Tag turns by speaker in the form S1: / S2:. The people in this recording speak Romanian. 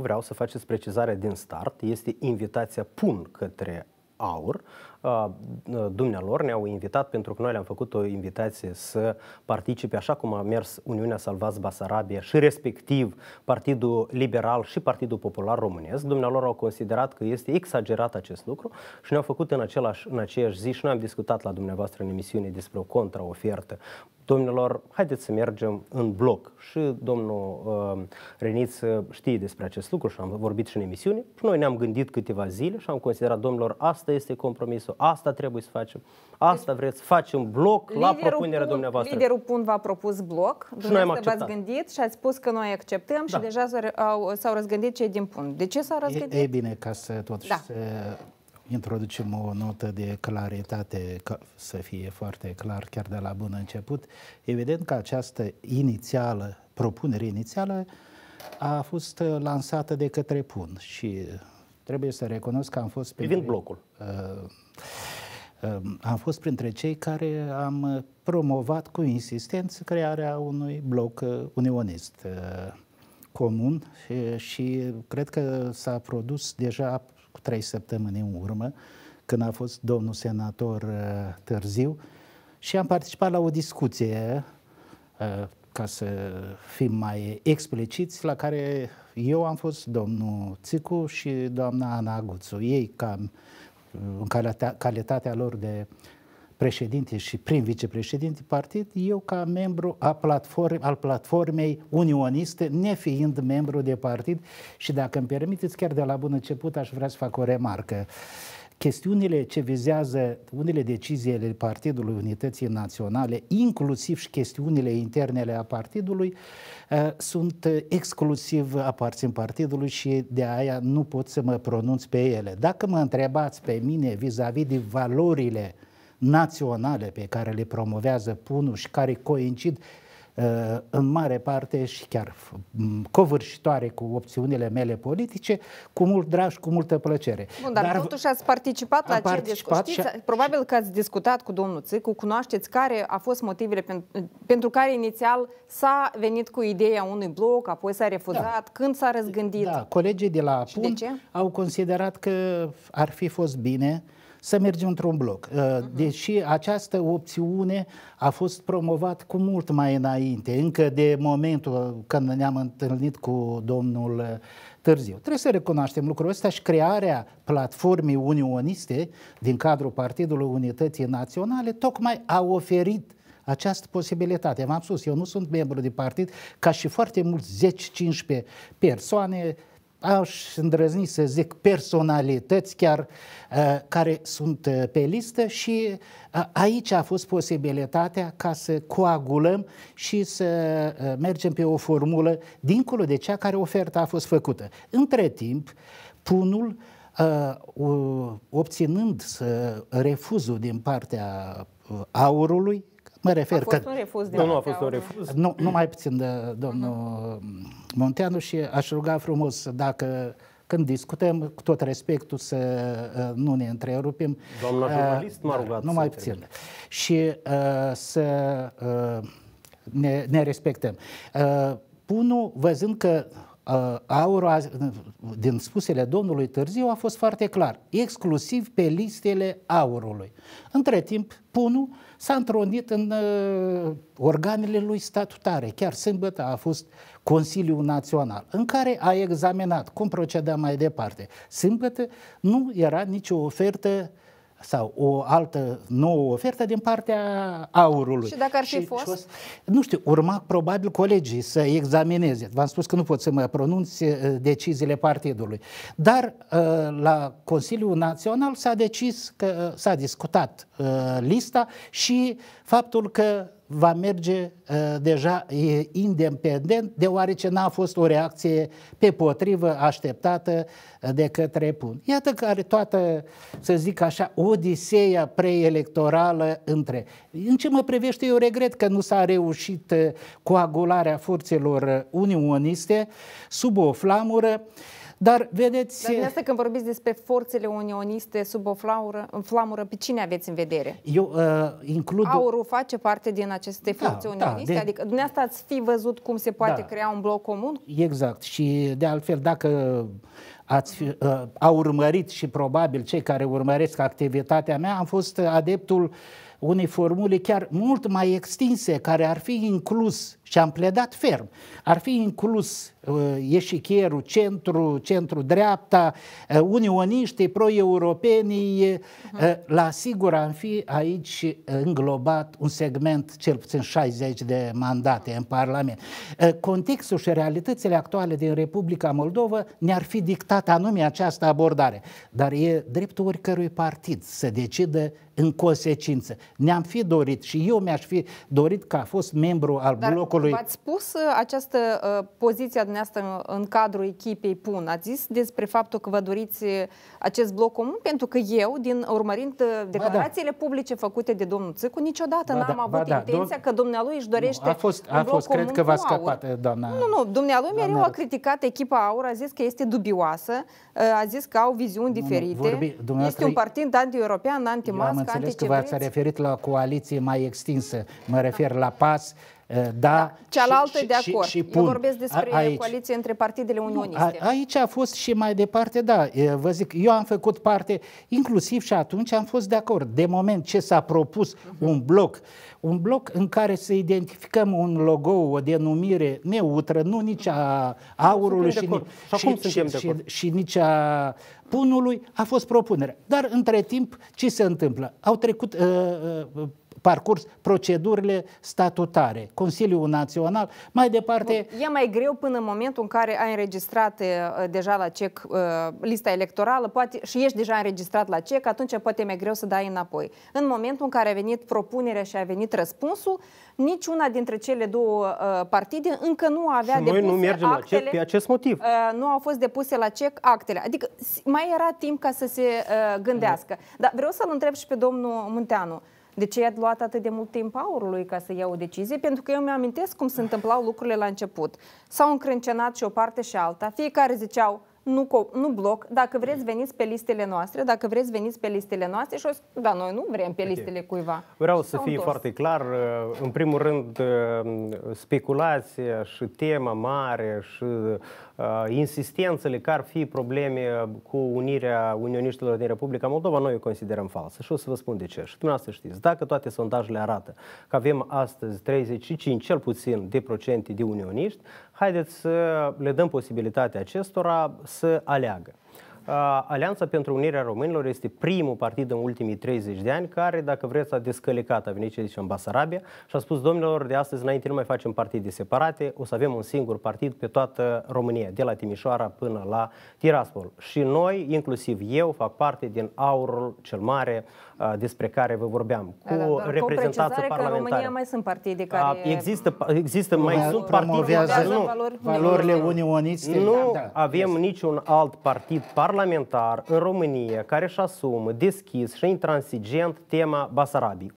S1: Vreau să faceți precizarea din start. Este invitația PUN către AUR. Dumnealor ne-au invitat pentru că noi le-am făcut o invitație să participe așa cum a mers Uniunea Salvați Basarabia și respectiv Partidul Liberal și Partidul Popular Românesc. Dumnealor au considerat că este exagerat acest lucru și ne-au făcut în, același, în aceeași zi și noi am discutat la dumneavoastră în emisiune despre o contraofertă domnilor, haideți să mergem în bloc. Și domnul uh, Reniț uh, știe despre acest lucru și am vorbit și în emisiune. Și noi ne-am gândit câteva zile și am considerat, domnilor, asta este compromisul, asta trebuie să facem, asta deci, vreți să facem bloc liderul la propunerea pun, dumneavoastră. Liderul
S2: PUN v-a propus bloc, dumneavoastră v-ați gândit și ați spus că noi acceptăm da. și deja s-au răzgândit cei din PUN. De ce s-au răzgândit? E, e
S3: bine, ca să totuși da. să introducem o notă de claritate, ca să fie foarte clar chiar de la bun început, evident că această inițială, propunere inițială a fost lansată de către PUN și trebuie să recunosc că am fost... pe... Privind blocul. Uh, um, uh, am fost printre cei care am promovat cu insistență crearea unui bloc uh, unionist uh, comun și, și cred că s-a produs deja cu trei săptămâni în urmă, când a fost domnul senator uh, Târziu, și am participat la o discuție, uh, ca să fim mai expliciți, la care eu am fost domnul Țicu și doamna Ana Aguțu. Ei, ca, uh, în calitatea lor de președinte și prim vicepreședinte partid, eu ca membru a platform, al platformei unioniste, nefiind membru de partid și dacă îmi permiteți, chiar de la bun început aș vrea să fac o remarcă. Chestiunile ce vizează unele decizii ale Partidului Unității Naționale, inclusiv și chestiunile interne ale partidului, ă, sunt exclusiv aparțin partidului și de aia nu pot să mă pronunț pe ele. Dacă mă întrebați pe mine vis-a-vis -vis de valorile uh, naționale pe care le promovează PUNU și care coincid uh, în mare parte și chiar covârșitoare cu opțiunile mele politice, cu mult drag cu multă plăcere. Bun, dar, dar totuși
S2: ați participat la acest discuție. Și... Probabil că ați discutat cu domnul Țicu, cunoașteți care a fost motivele pentru, pentru care inițial s-a venit cu ideea unui bloc, apoi s-a refuzat, da. când s-a răzgândit. Da,
S3: colegii de la PUN de ce? au considerat că ar fi fost bine uh, să mergi într-un bloc. Uh, mhm. Deși această opțiune a fost promovată cu mult mai înainte, încă de momentul când ne-am întâlnit cu domnul uh, târziu. Trebuie să recunoaștem lucrul ăsta și crearea platformei unioniste din cadrul Partidului Unității Naționale tocmai a oferit această posibilitate. V-am spus, eu nu sunt membru de partid, ca și foarte mulți 10-15 persoane aș îndrăzni să zic, personalități chiar uh, care sunt uh, pe listă și uh, aici a fost posibilitatea ca să coagulăm și să mergem pe o formulă dincolo de cea care oferta a fost făcută. Între timp, punul obținând refuzul din partea aurului, Mă refer a fost că... un
S2: refuz din Nu, nu a fost un refuz. Nu, nu mai
S3: puțin de domnul uh-huh. Monteanu și aș ruga frumos dacă când discutăm, cu tot respectul, să uh, nu ne întrerupim.
S1: Doamna uh, jurnalist m-a rugat Numai puțin.
S3: Și uh, să uh, ne, ne respectăm. Uh, Punu, văzând că aurul din spusele domnului Târziu a fost foarte clar, exclusiv pe listele aurului. Între timp, Punu s-a întronit în uh, organele lui statutare, chiar sâmbătă a fost Consiliul Național, în care a examinat cum proceda mai departe. Sâmbătă nu era nicio ofertă sau o altă nouă ofertă din partea aurului. Și dacă ar fi și, fost? fost? Nu știu, urma probabil colegii să examineze. V-am spus că nu pot să mă pronunț eh, deciziile partidului. Dar eh, la Consiliul Național s-a decis că s-a discutat eh, lista și faptul că va merge uh, deja independent, deoarece n-a fost o reacție pe potrivă așteptată uh, de către PUN. Iată că are toată, să zic așa, odiseea preelectorală între. În ce mă privește, eu regret că nu s-a reușit uh, coagularea forțelor unioniste sub o flamură, dar vedeți... Dar asta
S2: când vorbiți despre forțele unioniste sub o flaură, în flamură, pe cine aveți în vedere?
S3: Eu uh, includ... Aurul
S2: face parte din acestei da, Da, de... Adică dumneavoastră ați fi văzut cum se poate da, crea un bloc comun?
S3: Exact. Și de altfel, dacă ați fi, uh, au urmărit și probabil cei care urmăresc activitatea mea, am fost adeptul uh, unei formule chiar mult mai extinse, care ar fi inclus, și am pledat ferm, ar fi inclus uh, ieșichierul, centru, centru-dreapta, uh, unioniștii, pro-europenii, uh, mhm. la sigur am fi aici înglobat un segment, cel puțin 60 de mandate în Parlament. Uh, contextul și realitățile actuale din Republica Moldova ne-ar fi dictat anume această abordare, dar e dreptul oricărui partid să decidă în consecință. Ne-am fi dorit și eu mi-aș fi dorit că a fost membru al Dar blocului. V-ați
S2: spus uh, această uh, poziție a dumneavoastră în, în cadrul echipei PUN. Ați zis despre faptul că vă doriți uh, acest bloc comun? Pentru că eu, din urmărind uh, da. declarațiile da. publice făcute de domnul Țicu, niciodată n-am da, avut da, intenția dom- că dumnealui își dorește nu, a fost, a fost, cred că v-a scăpat, eh, doamna. Nu, nu, dumnealui mereu doamna... a criticat echipa Aur, a zis că este dubioasă, eh, a zis că au viziuni nu, diferite. Nu, vorbi, este un partid anti-european, anti-mască, anti-civiliț. că v-ați
S3: referit la coaliție mai extinsă, mă refer la PAS, eh, da, da, cealaltă și, de acord. Și, și Eu vorbesc despre aici, coaliție
S2: între partidele unioniste. A,
S3: aici a fost și mai departe, da. Eh, vă zic, eu am făcut parte, inclusiv și atunci am fost de acord. De moment ce s-a propus uh-huh. un bloc, un bloc în care să identificăm un logo, o denumire neutră, nu nici a aurului și, și, și, și, și nici a punului a fost propunerea. Dar între timp, ce se întâmplă? Au trecut uh, uh, parcurs procedurile statutare, Consiliul Național,
S2: mai departe... E mai greu până în momentul în care ai înregistrat deja la CEC lista electorală poate, și ești deja înregistrat la CEC, atunci poate e mai greu să dai înapoi. În momentul în care a venit propunerea și a venit răspunsul, niciuna dintre cele două partide încă nu avea și depuse noi nu mergem actele, la CEC pe acest motiv. Nu au fost depuse la CEC actele. Adică mai era timp ca să se gândească. Da. Dar vreau să-l întreb și pe domnul Munteanu. De ce i-a luat atât de mult timp aurului ca să ia o decizie? Pentru că eu mi-amintesc cum se întâmplau lucrurile la început. S-au încrâncenat și o parte și alta. Fiecare ziceau, nu, nu bloc. Dacă vreți, veniți pe listele noastre, dacă vreți, veniți pe listele noastre și o să... Dar noi nu vrem pe listele cuiva. Vreau să fie întors. foarte
S1: clar. Uh, în primul rând, uh, speculația și tema mare și uh, insistențele că ar fi probleme cu unirea unioniștilor din Republica Moldova, noi o considerăm falsă. Și o să vă spun de ce. Și dumneavoastră știți, dacă toate sondajele arată că avem astăzi 35, cel puțin, de procente de unioniști, haideți să le dăm posibilitatea acestora să aleagă. Alianța pentru Unirea Românilor este primul partid în ultimii 30 de ani care, dacă vreți, a descălecat, a venit ce în Basarabia și a spus, domnilor, de astăzi înainte nu mai facem partide separate, o să avem un singur partid pe toată România, de la Timișoara până la Tiraspol. Și noi, inclusiv eu, fac parte din aurul cel mare Uh, despre care vă vorbeam, da, cu da, da, reprezentanță parlamentară. Că în România mai
S2: sunt partide care... A, Există,
S1: există mai sunt partide... care... Nu, valorile unioniste. Nu da, da. avem yes. niciun alt partid parlamentar în România care își asumă deschis și intransigent tema Basarabii.